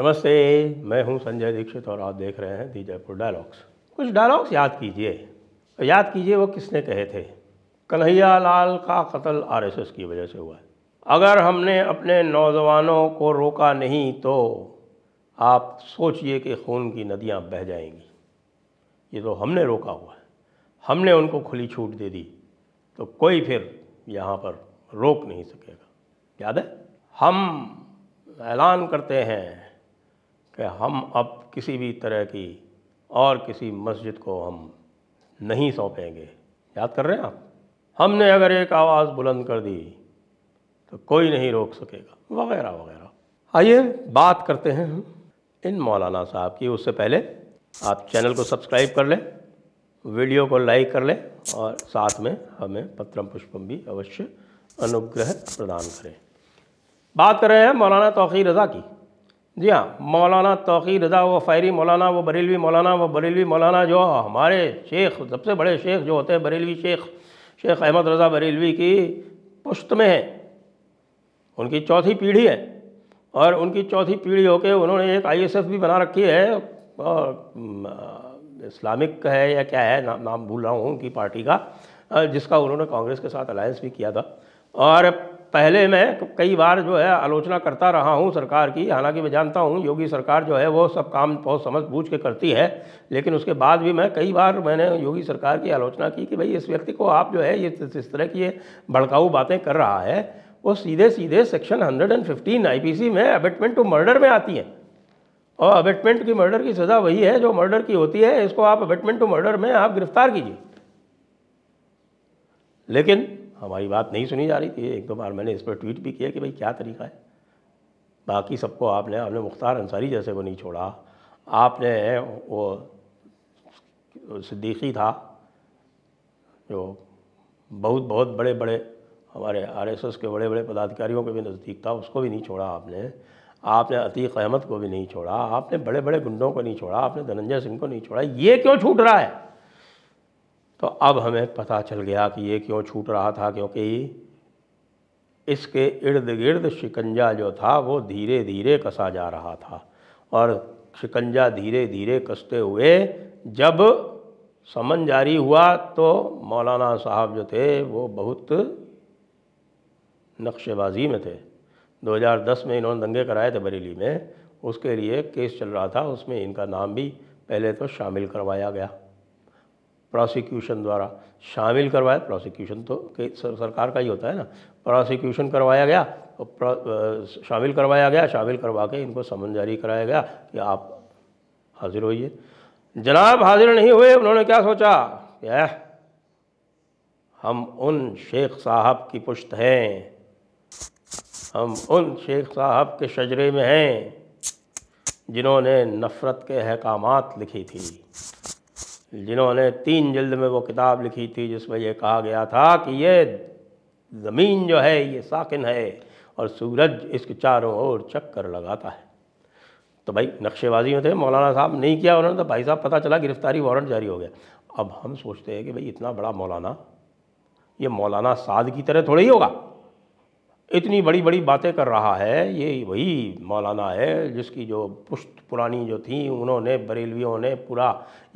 नमस्ते मैं हूं संजय दीक्षित और आप देख रहे हैं दी जयपुर डायलॉग्स कुछ डायलॉग्स याद कीजिए याद कीजिए वो किसने कहे थे कन्हैया लाल का कत्ल आरएसएस की वजह से हुआ है अगर हमने अपने नौजवानों को रोका नहीं तो आप सोचिए कि खून की नदियाँ बह जाएंगी ये तो हमने रोका हुआ है हमने उनको खुली छूट दे दी तो कोई फिर यहाँ पर रोक नहीं सकेगा याद है हम ऐलान करते हैं कि हम अब किसी भी तरह की और किसी मस्जिद को हम नहीं सौंपेंगे याद कर रहे हैं आप हमने अगर एक आवाज़ बुलंद कर दी तो कोई नहीं रोक सकेगा वगैरह वगैरह आइए बात करते हैं हम इन मौलाना साहब की उससे पहले आप चैनल को सब्सक्राइब कर लें वीडियो को लाइक कर लें और साथ में हमें पत्रम पुष्पम भी अवश्य अनुग्रह प्रदान करें बात कर रहे हैं मौलाना तोखी रज़ा की जी हाँ मौलाना तोक़ी रजा व फ़ैरी मौलाना व बरेलवी मौलाना व बरेलवी मौलाना जो हमारे शेख सबसे बड़े शेख जो होते हैं बरेलवी शेख शेख अहमद रज़ा बरेलवी की पुश्त में है उनकी चौथी पीढ़ी है और उनकी चौथी पीढ़ी होकर उन्होंने एक आईएसएफ भी बना रखी है और इस्लामिक है या क्या है ना, नाम भूल रहा हूँ उनकी पार्टी का जिसका उन्होंने कांग्रेस के साथ अलायंस भी किया था और पहले मैं कई बार जो है आलोचना करता रहा हूँ सरकार की हालांकि मैं जानता हूँ योगी सरकार जो है वो सब काम बहुत समझ बूझ के करती है लेकिन उसके बाद भी मैं कई बार मैंने योगी सरकार की आलोचना की कि भाई इस व्यक्ति को आप जो है ये इस तरह की ये भड़काऊ बातें कर रहा है वो सीधे सीधे सेक्शन पी सी में अबेटमेंट टू मर्डर में आती है और अबेटमेंट की मर्डर की सज़ा वही है जो मर्डर की होती है इसको आप अबेटमेंट टू मर्डर में आप गिरफ्तार कीजिए लेकिन हमारी बात नहीं सुनी जा रही थी एक दो बार मैंने इस पर ट्वीट भी किया कि भाई क्या तरीका है बाकी सबको आपने आपने मुख्तार अंसारी जैसे को नहीं छोड़ा आपने वो सिद्दीकी था जो बहुत बहुत बड़े बड़े हमारे आरएसएस के बड़े बड़े पदाधिकारियों के भी नज़दीक था उसको भी नहीं छोड़ा आपने आपने अतीक अहमद को भी नहीं छोड़ा आपने बड़े बड़े गुंडों को नहीं छोड़ा आपने धनंजय सिंह को नहीं छोड़ा ये क्यों छूट रहा है तो अब हमें पता चल गया कि ये क्यों छूट रहा था क्योंकि इसके इर्द गिर्द शिकंजा जो था वो धीरे धीरे कसा जा रहा था और शिकंजा धीरे धीरे कसते हुए जब समन जारी हुआ तो मौलाना साहब जो थे वो बहुत नक्शेबाजी में थे 2010 में इन्होंने दंगे कराए थे बरेली में उसके लिए केस चल रहा था उसमें इनका नाम भी पहले तो शामिल करवाया गया प्रोसिक्यूशन द्वारा शामिल करवाया प्रोसिक्यूशन तो के सरकार का ही होता है ना प्रोसिक्यूशन करवाया गया और तो शामिल करवाया गया शामिल करवा के इनको समन जारी कराया गया कि आप हाजिर होइए जनाब हाजिर नहीं हुए उन्होंने क्या सोचा क्या हम उन शेख साहब की पुश्त हैं हम उन शेख साहब के शजरे में हैं जिन्होंने नफ़रत के अहकाम लिखी थी जिन्होंने तीन जल्द में वो किताब लिखी थी जिसमें यह कहा गया था कि ये ज़मीन जो है ये साकिन है और सूरज इसके चारों ओर चक्कर लगाता है तो भाई नक्शेबाजी में थे मौलाना साहब नहीं किया उन्होंने तो भाई साहब पता चला गिरफ्तारी वारंट जारी हो गया अब हम सोचते हैं कि भाई इतना बड़ा मौलाना ये मौलाना साध की तरह थोड़ा ही होगा इतनी बड़ी बड़ी बातें कर रहा है ये वही मौलाना है जिसकी जो पुष्ट पुरानी जो थी उन्होंने बरेलवियों ने पूरा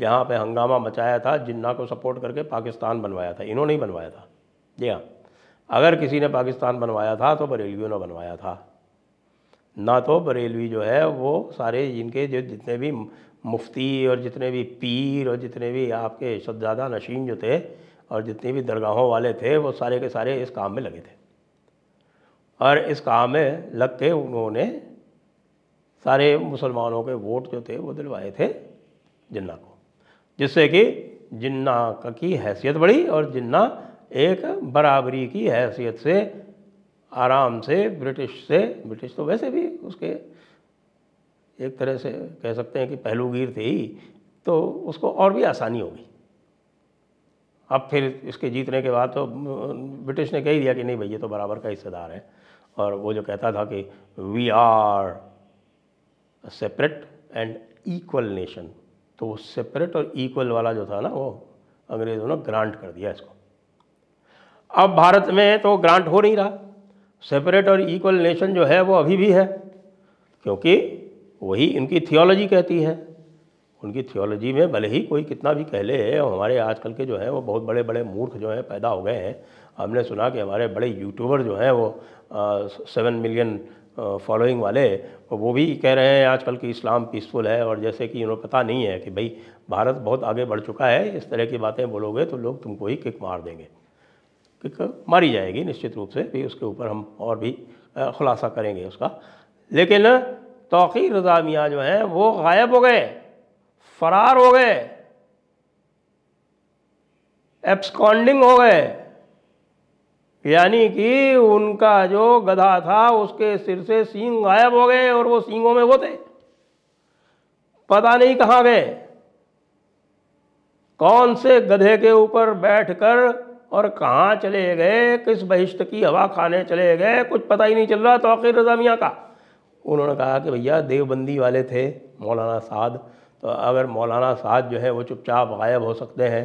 यहाँ पे हंगामा मचाया था जिन्ना को सपोर्ट करके पाकिस्तान बनवाया था इन्होंने ही बनवाया था जी हाँ अगर किसी ने पाकिस्तान बनवाया था तो बरेलवियों ने बनवाया था ना तो बरेलवी जो है वो सारे जिनके जो जितने भी मुफ्ती और जितने भी पीर और जितने भी आपके शहजादा नशीन जो थे और जितने भी दरगाहों वाले थे वो सारे के सारे इस काम में लगे थे और इस काम में लग के उन्होंने सारे मुसलमानों के वोट जो थे वो दिलवाए थे जिन्ना को जिससे कि जिन्ना की हैसियत बढ़ी और जिन्ना एक बराबरी की हैसियत से आराम से ब्रिटिश से ब्रिटिश तो वैसे भी उसके एक तरह से कह सकते हैं कि पहलूगीर थे ही तो उसको और भी आसानी होगी अब फिर इसके जीतने के बाद तो ब्रिटिश ने कह ही दिया कि नहीं भाई ये तो बराबर का हिस्सेदार है और वो जो कहता था कि we are separate and equal nation तो वो सेपरेट और इक्वल वाला जो था ना वो अंग्रेज़ों ने ग्रांट कर दिया इसको अब भारत में तो ग्रांट हो नहीं रहा सेपरेट और इक्वल नेशन जो है वो अभी भी है क्योंकि वही इनकी थियोलॉजी कहती है उनकी थियोलॉजी में भले ही कोई कितना भी कह ले हमारे आजकल के जो हैं वो बहुत बड़े बड़े मूर्ख जो हैं पैदा हो गए हैं हमने सुना कि हमारे बड़े यूट्यूबर जो हैं वो सेवन मिलियन फॉलोइंग वाले वो भी कह रहे हैं आजकल कि इस्लाम पीसफुल है और जैसे कि इन्होंने पता नहीं है कि भाई भारत बहुत आगे बढ़ चुका है इस तरह की बातें बोलोगे तो लोग तुमको ही किक मार देंगे किक मारी जाएगी निश्चित रूप से भी उसके ऊपर हम और भी खुलासा करेंगे उसका लेकिन तोक़ी रजा मियाँ जो हैं वो गायब हो गए फरार हो गए एब्सकॉन्डिंग हो गए यानी कि उनका जो गधा था उसके सिर से सींग गायब हो गए और वो सींगों में वो थे पता नहीं कहाँ गए कौन से गधे के ऊपर बैठकर और कहाँ चले गए किस बहिष्ट की हवा खाने चले गए कुछ पता ही नहीं चल रहा तो आखिर रजा मियाँ का उन्होंने कहा कि भैया देवबंदी वाले थे मौलाना साध तो अगर मौलाना साहब जो है वो चुपचाप गायब हो सकते हैं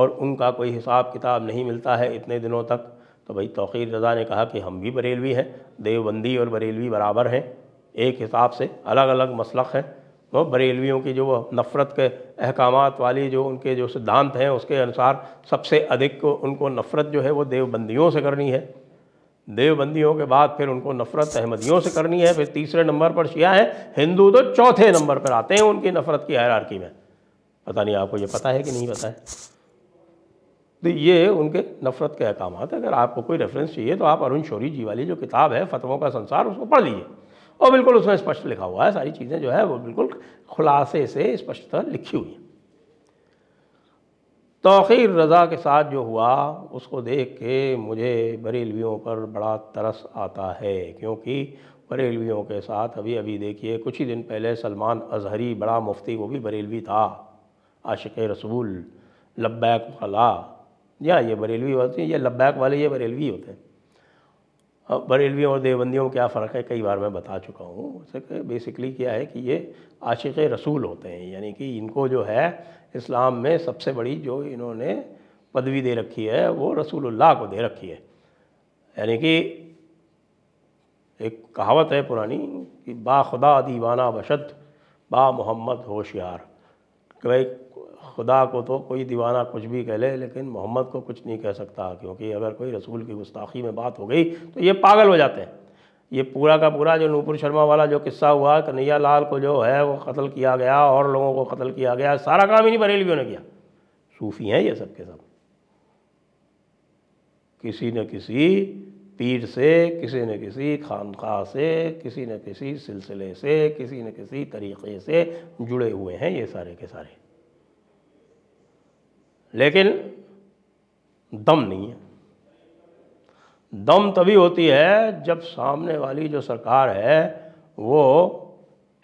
और उनका कोई हिसाब किताब नहीं मिलता है इतने दिनों तक तो भाई तोखीर रज़ा ने कहा कि हम भी बरेलवी हैं देवबंदी और बरेलवी बराबर हैं एक हिसाब से अलग अलग मसलक हैं वो बरेलवियों की जो नफ़रत के अहकाम वाली जो उनके जो सिद्धांत हैं उसके अनुसार सबसे अधिक उनको नफ़रत जो है वो देवबंदियों से करनी है देवबंदियों के बाद फिर उनको नफरत अहमदियों से करनी है फिर तीसरे नंबर पर शिया है हिंदू तो चौथे नंबर पर आते हैं उनकी नफरत की हैरारकी में पता नहीं आपको ये पता है कि नहीं पता है तो ये उनके नफरत के अहकाम है अगर आपको कोई रेफरेंस चाहिए तो आप अरुण शौरी जी वाली जो किताब है फतवों का संसार उसको पढ़ लीजिए और बिल्कुल उसमें स्पष्ट लिखा हुआ है सारी चीज़ें जो है वो बिल्कुल खुलासे से स्पष्टता लिखी हुई हैं तोखीर रज़ा के साथ जो हुआ उसको देख के मुझे बरेलवियों पर बड़ा तरस आता है क्योंकि बरेलवियों के साथ अभी अभी देखिए कुछ ही दिन पहले सलमान अजहरी बड़ा मुफ्ती वो भी बरेलवी था आशिक रसूल लब्बैक खला या ये बरेलवी होते हैं ये लब्बैक वाले ये बरेलवी होते हैं अब बरेलवी और देवबंदियों में क्या फ़र्क है कई बार मैं बता चुका हूँ उससे बेसिकली क्या है कि ये आशिक रसूल होते हैं यानी कि इनको जो है इस्लाम में सबसे बड़ी जो इन्होंने पदवी दे रखी है वो रसूलुल्लाह को दे रखी है यानी कि एक कहावत है पुरानी कि बा खुदा दीवाना बशद बा मोहम्मद होशियार कि भाई खुदा को तो कोई दीवाना कुछ भी कह ले, लेकिन मोहम्मद को कुछ नहीं कह सकता क्योंकि अगर कोई रसूल की गुस्ताखी में बात हो गई तो ये पागल हो जाते हैं ये पूरा का पूरा जो नूपुर शर्मा वाला जो किस्सा हुआ कन्हैया लाल को जो है वो कत्ल किया गया और लोगों को कत्ल किया गया सारा काम ही नहीं बरेलवियों ने किया सूफ़ी हैं ये सब के सब किसी न किसी पीर से किसी न किसी खानका से किसी न किसी सिलसिले से किसी न किसी तरीक़े से जुड़े हुए हैं ये सारे के सारे लेकिन दम नहीं है दम तभी होती है जब सामने वाली जो सरकार है वो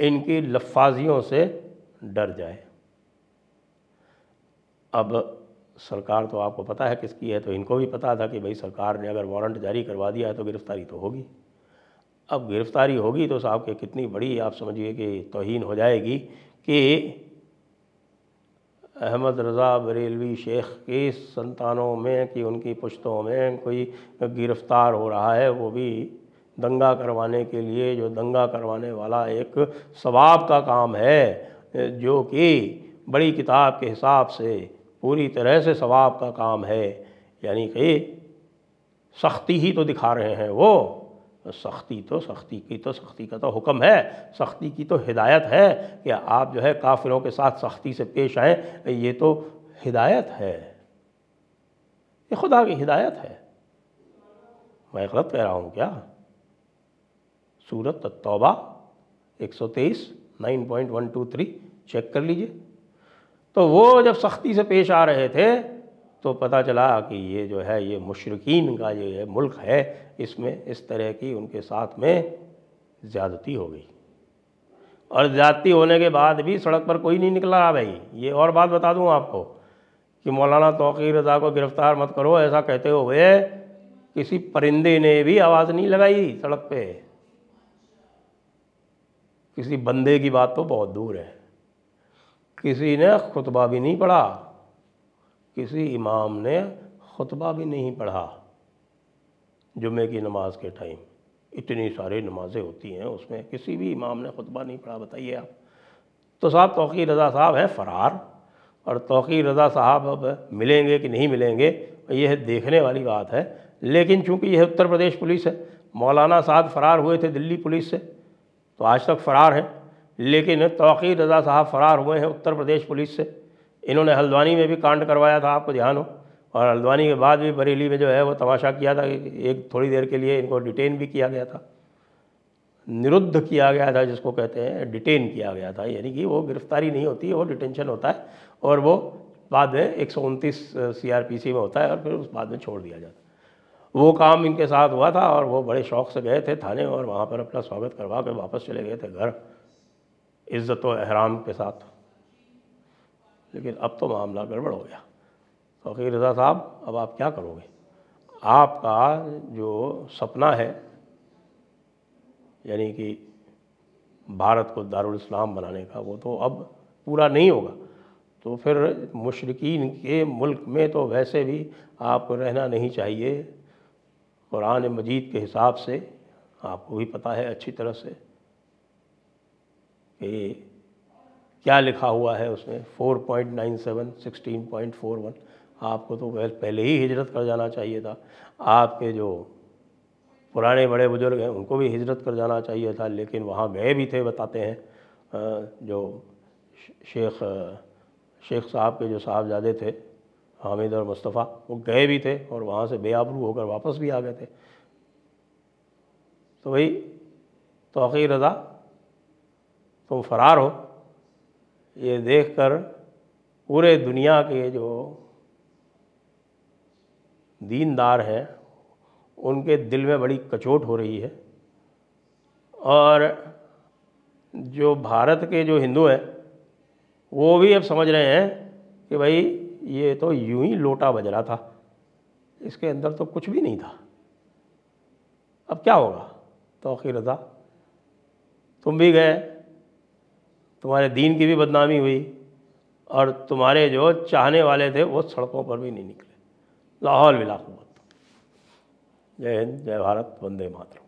इनकी लफाजियों से डर जाए अब सरकार तो आपको पता है किसकी है तो इनको भी पता था कि भाई सरकार ने अगर वारंट जारी करवा दिया है तो गिरफ्तारी तो होगी अब गिरफ्तारी होगी तो साहब के कितनी बड़ी आप समझिए कि तोहन हो जाएगी कि अहमद रज़ा बरेलवी शेख की संतानों में कि उनकी पुश्तों में कोई गिरफ़्तार हो रहा है वो भी दंगा करवाने के लिए जो दंगा करवाने वाला एक सवाब का काम है जो कि बड़ी किताब के हिसाब से पूरी तरह से सवाब का काम है यानी कि सख्ती ही तो दिखा रहे हैं वो तो सख्ती तो सख्ती की तो सख्ती का तो हुक्म है सख्ती की तो हिदायत है कि आप जो है काफिरों के साथ सख्ती से पेश आए ये तो हिदायत है ये खुदा की हिदायत है मैं गलत कह रहा हूँ क्या सूरत तौबा 123 9.123 चेक कर लीजिए तो वो जब सख्ती से पेश आ रहे थे तो पता चला कि ये जो है ये मशरकिन का जो है मुल्क है इसमें इस तरह की उनके साथ में ज़्यादती हो गई और ज़्यादती होने के बाद भी सड़क पर कोई नहीं निकला रहा भाई ये और बात बता दूँ आपको कि मौलाना तोक़ी रज़ा को गिरफ़्तार मत करो ऐसा कहते हुए किसी परिंदे ने भी आवाज़ नहीं लगाई सड़क पे किसी बंदे की बात तो बहुत दूर है किसी ने खुतबा भी नहीं पढ़ा किसी इमाम ने खुतबा भी नहीं पढ़ा जुमे की नमाज के टाइम इतनी सारी नमाजें होती हैं उसमें किसी भी इमाम ने खुतबा नहीं पढ़ा बताइए आप तो साहब तोक़ी रज़ा साहब हैं फ़रार और तोक़ी रज़ा साहब अब मिलेंगे कि नहीं मिलेंगे यह देखने वाली बात है लेकिन चूँकि यह उत्तर प्रदेश पुलिस है मौलाना साहब फ़रार हुए थे दिल्ली पुलिस से तो आज तक फ़रार हैं लेकिन तोक़ी रज़ा साहब फ़रार हुए हैं उत्तर प्रदेश पुलिस से इन्होंने हल्द्वानी में भी कांड करवाया था आपको ध्यान हो और हल्द्वानी के बाद भी बरेली में जो है वो तमाशा किया था एक थोड़ी देर के लिए इनको डिटेन भी किया गया था निरुद्ध किया गया था जिसको कहते हैं डिटेन किया गया था यानी कि वो गिरफ्तारी नहीं होती वो डिटेंशन होता है और वो बाद में एक सौ में होता है और फिर उस बाद में छोड़ दिया जाता वो काम इनके साथ हुआ था और वो बड़े शौक से गए थे थाने और वहाँ पर अपना स्वागत करवा कर वापस चले गए थे घर इज़्ज़त व अहराम के साथ लेकिन अब तो मामला गड़बड़ हो गया शौकी तो रज़ा साहब अब आप क्या करोगे आपका जो सपना है यानी कि भारत को दारुल इस्लाम बनाने का वो तो अब पूरा नहीं होगा तो फिर मुशरकिन के मुल्क में तो वैसे भी आपको रहना नहीं चाहिए कुरान मजीद के हिसाब से आपको भी पता है अच्छी तरह से कि क्या लिखा हुआ है उसमें four point nine seven sixteen point four one आपको तो पहले ही हिजरत कर जाना चाहिए था आपके जो पुराने बड़े बुजुर्ग हैं उनको भी हिजरत कर जाना चाहिए था लेकिन वहाँ गए भी थे बताते हैं जो शेख शेख साहब के जो साहबजादे थे हामिद और मुस्तफ़ा वो गए भी थे और वहाँ से बेआबरू होकर वापस भी आ गए थे तो भाई तोक़ी रज़ा तुम फरार हो ये देखकर पूरे दुनिया के जो दीनदार हैं उनके दिल में बड़ी कचोट हो रही है और जो भारत के जो हिंदू हैं वो भी अब समझ रहे हैं कि भाई ये तो यूं ही लोटा बज रहा था इसके अंदर तो कुछ भी नहीं था अब क्या होगा तो रजा तुम भी गए तुम्हारे दीन की भी बदनामी हुई और तुम्हारे जो चाहने वाले थे वो सड़कों पर भी नहीं निकले लाहौल विलाकूमत जय हिंद जय भारत वंदे मातरम